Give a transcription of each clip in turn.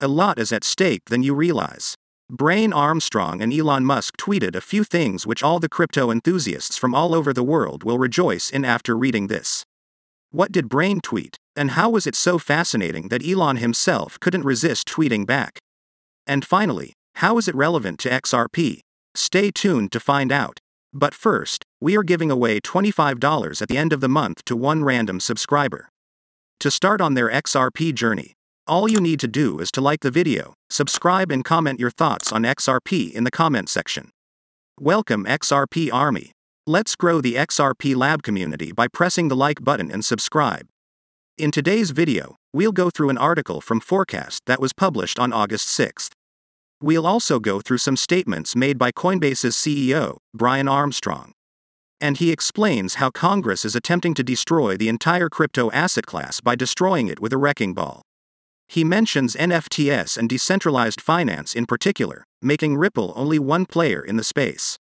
A lot is at stake than you realize. Brain Armstrong and Elon Musk tweeted a few things which all the crypto enthusiasts from all over the world will rejoice in after reading this. What did Brain tweet, and how was it so fascinating that Elon himself couldn't resist tweeting back? And finally, how is it relevant to XRP? Stay tuned to find out. But first, we are giving away $25 at the end of the month to one random subscriber. To start on their XRP journey, all you need to do is to like the video, subscribe and comment your thoughts on XRP in the comment section. Welcome XRP Army. Let's grow the XRP Lab community by pressing the like button and subscribe. In today's video, we'll go through an article from Forecast that was published on August 6th. We'll also go through some statements made by Coinbase's CEO, Brian Armstrong. And he explains how Congress is attempting to destroy the entire crypto asset class by destroying it with a wrecking ball. He mentions NFTs and decentralized finance in particular, making Ripple only one player in the space.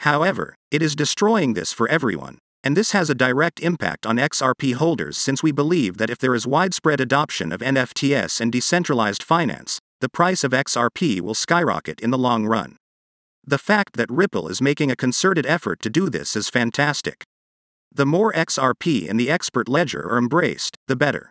However, it is destroying this for everyone, and this has a direct impact on XRP holders since we believe that if there is widespread adoption of NFTs and decentralized finance, the price of XRP will skyrocket in the long run. The fact that Ripple is making a concerted effort to do this is fantastic. The more XRP and the expert ledger are embraced, the better.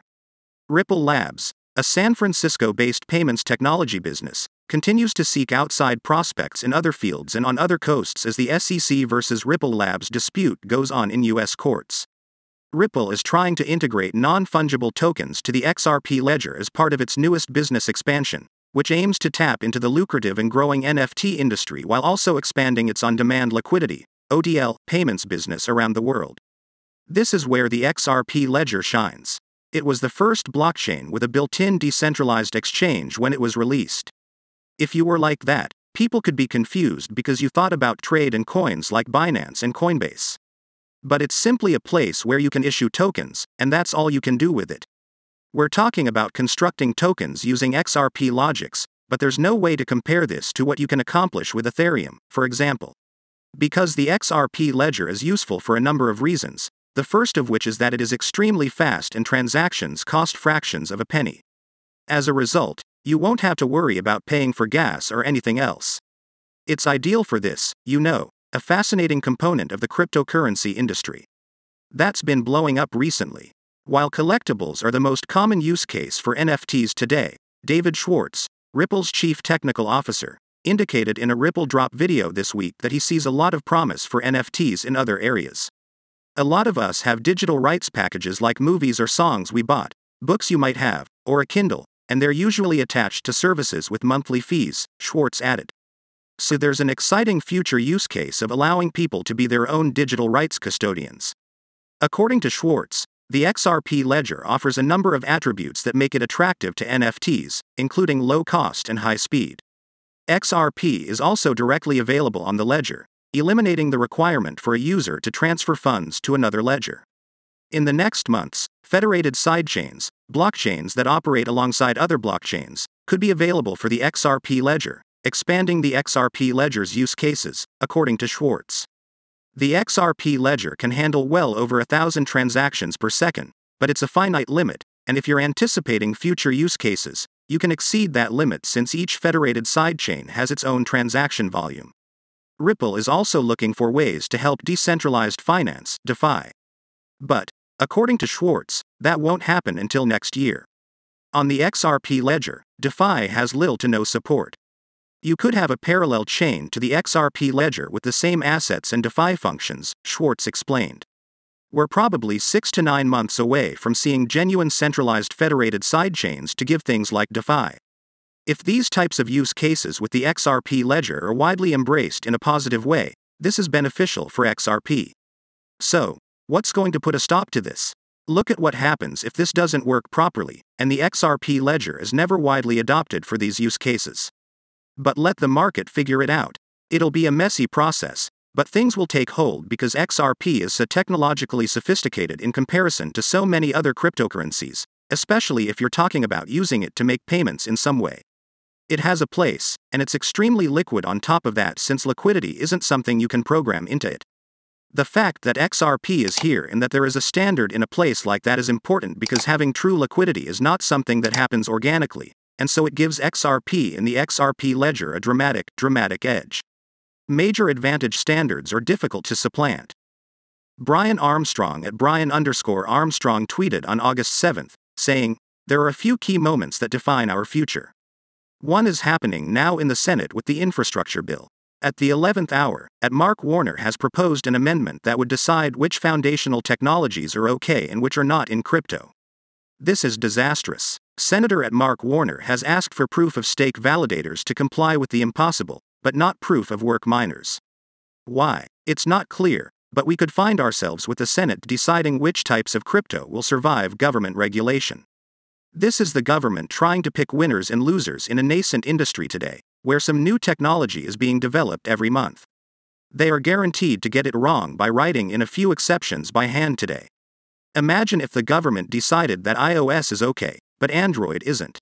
Ripple Labs, a San Francisco based payments technology business, continues to seek outside prospects in other fields and on other coasts as the SEC versus Ripple Labs dispute goes on in U.S. courts. Ripple is trying to integrate non fungible tokens to the XRP ledger as part of its newest business expansion, which aims to tap into the lucrative and growing NFT industry while also expanding its on demand liquidity ODL, payments business around the world. This is where the XRP ledger shines. It was the first blockchain with a built-in decentralized exchange when it was released. If you were like that, people could be confused because you thought about trade and coins like Binance and Coinbase. But it's simply a place where you can issue tokens, and that's all you can do with it. We're talking about constructing tokens using XRP logics, but there's no way to compare this to what you can accomplish with Ethereum, for example. Because the XRP ledger is useful for a number of reasons, the first of which is that it is extremely fast and transactions cost fractions of a penny. As a result, you won't have to worry about paying for gas or anything else. It's ideal for this, you know, a fascinating component of the cryptocurrency industry. That's been blowing up recently. While collectibles are the most common use case for NFTs today, David Schwartz, Ripple's chief technical officer, indicated in a Ripple drop video this week that he sees a lot of promise for NFTs in other areas. A lot of us have digital rights packages like movies or songs we bought, books you might have, or a Kindle, and they're usually attached to services with monthly fees, Schwartz added. So there's an exciting future use case of allowing people to be their own digital rights custodians. According to Schwartz, the XRP ledger offers a number of attributes that make it attractive to NFTs, including low cost and high speed. XRP is also directly available on the ledger, eliminating the requirement for a user to transfer funds to another ledger. In the next months, federated sidechains, blockchains that operate alongside other blockchains, could be available for the XRP ledger, expanding the XRP ledger's use cases, according to Schwartz. The XRP ledger can handle well over a thousand transactions per second, but it's a finite limit, and if you're anticipating future use cases, you can exceed that limit since each federated sidechain has its own transaction volume. Ripple is also looking for ways to help decentralized finance, DeFi. But, according to Schwartz, that won't happen until next year. On the XRP ledger, DeFi has little to no support. You could have a parallel chain to the XRP ledger with the same assets and DeFi functions, Schwartz explained. We're probably six to nine months away from seeing genuine centralized federated sidechains to give things like DeFi. If these types of use cases with the XRP ledger are widely embraced in a positive way, this is beneficial for XRP. So, what's going to put a stop to this? Look at what happens if this doesn't work properly, and the XRP ledger is never widely adopted for these use cases. But let the market figure it out. It'll be a messy process, but things will take hold because XRP is so technologically sophisticated in comparison to so many other cryptocurrencies, especially if you're talking about using it to make payments in some way. It has a place, and it's extremely liquid on top of that since liquidity isn't something you can program into it. The fact that XRP is here and that there is a standard in a place like that is important because having true liquidity is not something that happens organically, and so it gives XRP and the XRP ledger a dramatic, dramatic edge. Major advantage standards are difficult to supplant. Brian Armstrong at Brian underscore Armstrong tweeted on August 7, saying, There are a few key moments that define our future. One is happening now in the Senate with the infrastructure bill. At the 11th hour, at Mark Warner has proposed an amendment that would decide which foundational technologies are okay and which are not in crypto. This is disastrous. Senator at Mark Warner has asked for proof of stake validators to comply with the impossible, but not proof of work miners. Why? It's not clear, but we could find ourselves with the Senate deciding which types of crypto will survive government regulation. This is the government trying to pick winners and losers in a nascent industry today, where some new technology is being developed every month. They are guaranteed to get it wrong by writing in a few exceptions by hand today. Imagine if the government decided that iOS is okay, but Android isn't.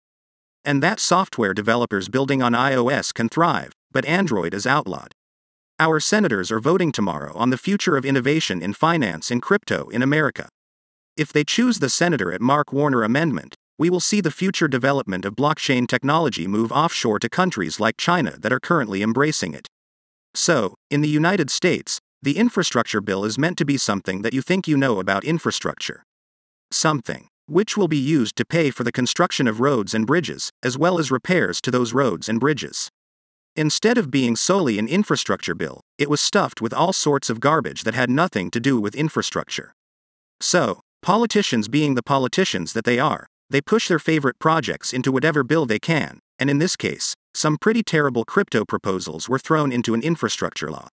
And that software developers building on iOS can thrive, but Android is outlawed. Our senators are voting tomorrow on the future of innovation in finance and crypto in America. If they choose the senator at Mark Warner amendment, we will see the future development of blockchain technology move offshore to countries like China that are currently embracing it. So, in the United States, the infrastructure bill is meant to be something that you think you know about infrastructure. Something which will be used to pay for the construction of roads and bridges, as well as repairs to those roads and bridges. Instead of being solely an infrastructure bill, it was stuffed with all sorts of garbage that had nothing to do with infrastructure. So, politicians being the politicians that they are, they push their favorite projects into whatever bill they can, and in this case, some pretty terrible crypto proposals were thrown into an infrastructure law.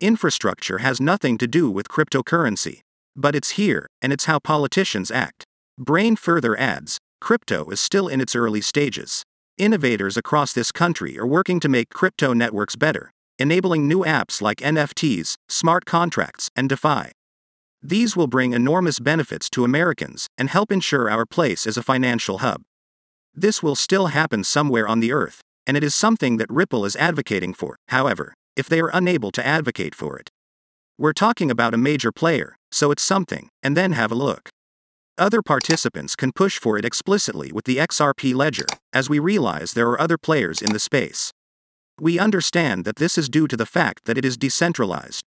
Infrastructure has nothing to do with cryptocurrency, but it's here, and it's how politicians act. Brain further adds crypto is still in its early stages. Innovators across this country are working to make crypto networks better, enabling new apps like NFTs, smart contracts, and DeFi. These will bring enormous benefits to Americans and help ensure our place as a financial hub. This will still happen somewhere on the earth, and it is something that Ripple is advocating for, however, if they are unable to advocate for it. We're talking about a major player, so it's something, and then have a look. Other participants can push for it explicitly with the XRP ledger, as we realize there are other players in the space. We understand that this is due to the fact that it is decentralized,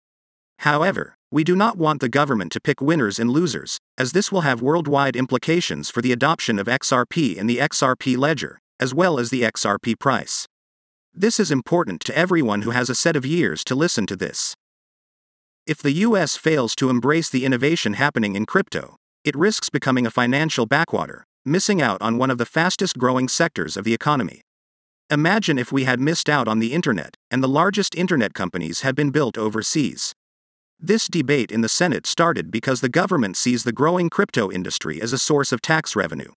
However, we do not want the government to pick winners and losers, as this will have worldwide implications for the adoption of XRP in the XRP ledger, as well as the XRP price. This is important to everyone who has a set of years to listen to this. If the US fails to embrace the innovation happening in crypto, it risks becoming a financial backwater, missing out on one of the fastest growing sectors of the economy. Imagine if we had missed out on the internet, and the largest internet companies had been built overseas. This debate in the Senate started because the government sees the growing crypto industry as a source of tax revenue.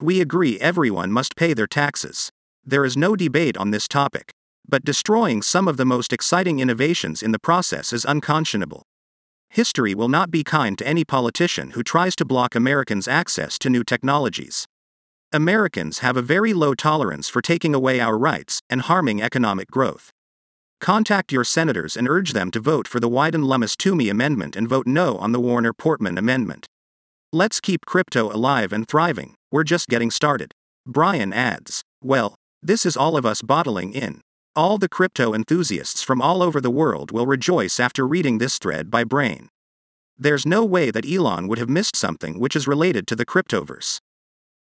We agree everyone must pay their taxes. There is no debate on this topic. But destroying some of the most exciting innovations in the process is unconscionable. History will not be kind to any politician who tries to block Americans' access to new technologies. Americans have a very low tolerance for taking away our rights and harming economic growth. Contact your senators and urge them to vote for the Wyden Lummis Toomey amendment and vote no on the Warner Portman amendment. Let's keep crypto alive and thriving, we're just getting started. Brian adds, Well, this is all of us bottling in. All the crypto enthusiasts from all over the world will rejoice after reading this thread by Brain. There's no way that Elon would have missed something which is related to the cryptoverse.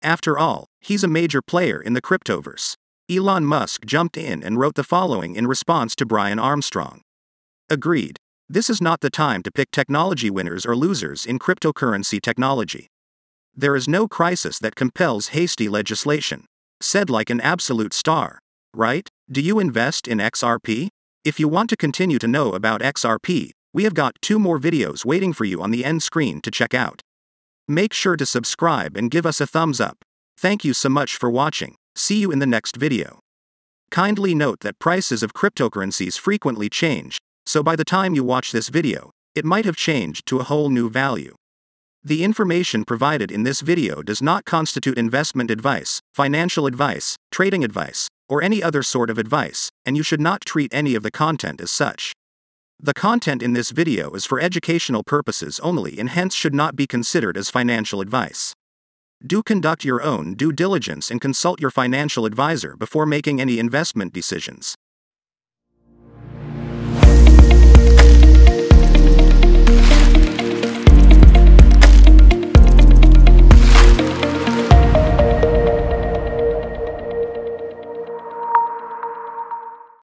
After all, he's a major player in the cryptoverse. Elon Musk jumped in and wrote the following in response to Brian Armstrong Agreed. This is not the time to pick technology winners or losers in cryptocurrency technology. There is no crisis that compels hasty legislation. Said like an absolute star. Right? Do you invest in XRP? If you want to continue to know about XRP, we have got two more videos waiting for you on the end screen to check out. Make sure to subscribe and give us a thumbs up. Thank you so much for watching. See you in the next video. Kindly note that prices of cryptocurrencies frequently change, so by the time you watch this video, it might have changed to a whole new value. The information provided in this video does not constitute investment advice, financial advice, trading advice, or any other sort of advice, and you should not treat any of the content as such. The content in this video is for educational purposes only and hence should not be considered as financial advice. Do conduct your own due diligence and consult your financial advisor before making any investment decisions.